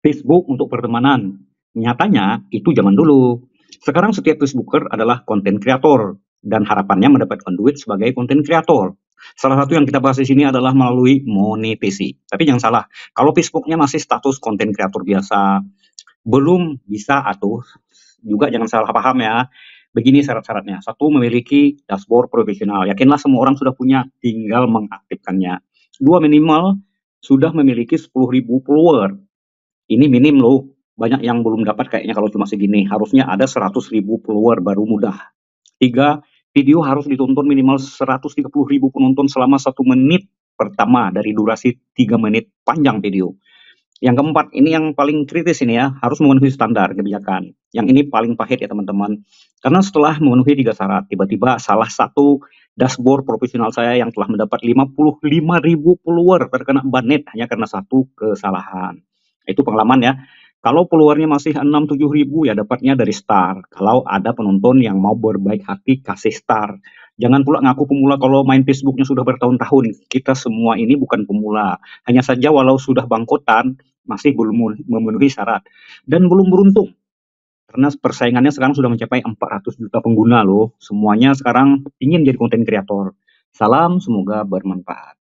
Facebook untuk pertemanan. Nyatanya itu zaman dulu. Sekarang setiap Facebooker adalah konten kreator dan harapannya mendapatkan duit sebagai konten kreator. Salah satu yang kita bahas di sini adalah melalui monetisi. Tapi jangan salah, kalau Facebooknya masih status konten kreator biasa, belum bisa atau juga jangan salah paham ya. Begini syarat-syaratnya. Satu, memiliki dashboard profesional. Yakinlah semua orang sudah punya, tinggal mengaktifkannya. Dua, minimal sudah memiliki 10.000 follower ini minim loh. Banyak yang belum dapat kayaknya kalau cuma segini. Harusnya ada 100 ribu follower baru mudah. Tiga, video harus ditonton minimal 130.000 ribu penonton selama satu menit pertama dari durasi tiga menit panjang video. Yang keempat, ini yang paling kritis ini ya, harus memenuhi standar kebijakan. Yang ini paling pahit ya teman-teman. Karena setelah memenuhi tiga syarat, tiba-tiba salah satu dashboard profesional saya yang telah mendapat 55 ribu follower terkena banet hanya karena satu kesalahan. Itu pengalaman ya. Kalau peluarnya masih 6-7 ribu ya dapatnya dari star. Kalau ada penonton yang mau berbaik hati kasih star. Jangan pula ngaku pemula kalau main Facebooknya sudah bertahun-tahun. Kita semua ini bukan pemula. Hanya saja walau sudah bangkotan, masih belum memenuhi syarat. Dan belum beruntung. Karena persaingannya sekarang sudah mencapai 400 juta pengguna loh. Semuanya sekarang ingin jadi konten kreator. Salam, semoga bermanfaat.